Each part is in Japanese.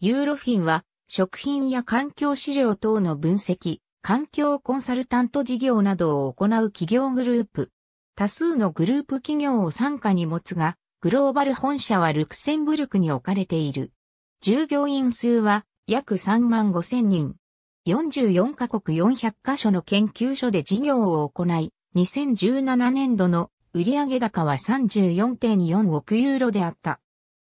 ユーロフィンは食品や環境資料等の分析、環境コンサルタント事業などを行う企業グループ。多数のグループ企業を参加に持つが、グローバル本社はルクセンブルクに置かれている。従業員数は約3万5千人。44カ国400カ所の研究所で事業を行い、2017年度の売上高は34.4億ユーロであった。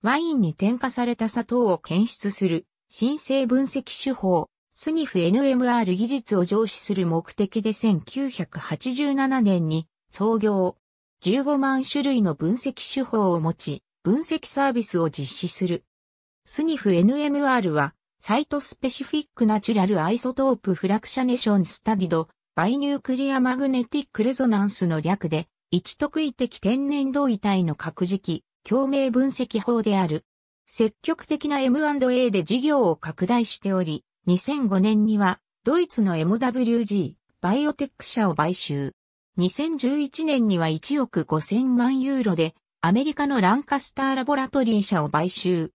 ワインに添加された砂糖を検出する、新生分析手法、スニフ NMR 技術を上司する目的で1987年に創業、15万種類の分析手法を持ち、分析サービスを実施する。スニフ NMR は、サイトスペシフィックナチュラルアイソトープフラクシャネションスタディド、バイニュークリアマグネティックレゾナンスの略で、一特異的天然同位体の核磁気、共鳴分析法である。積極的な M&A で事業を拡大しており、2005年にはドイツの MWG バイオテック社を買収。2011年には1億5000万ユーロでアメリカのランカスターラボラトリー社を買収。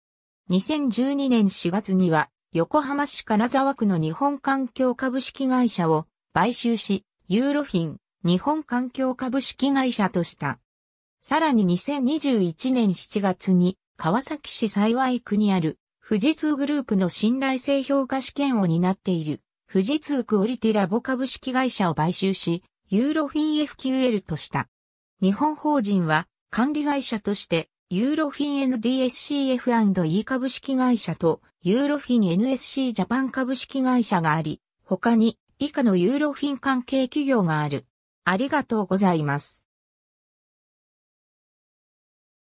2012年4月には横浜市金沢区の日本環境株式会社を買収し、ユーロフィン、日本環境株式会社とした。さらに2021年7月に川崎市幸区にある富士通グループの信頼性評価試験を担っている富士通クオリティラボ株式会社を買収し、ユーロフィン FQL とした。日本法人は管理会社としてユーロフィン NDSCF&E 株式会社とユーロフィン NSC ジャパン株式会社があり、他に以下のユーロフィン関係企業がある。ありがとうございます。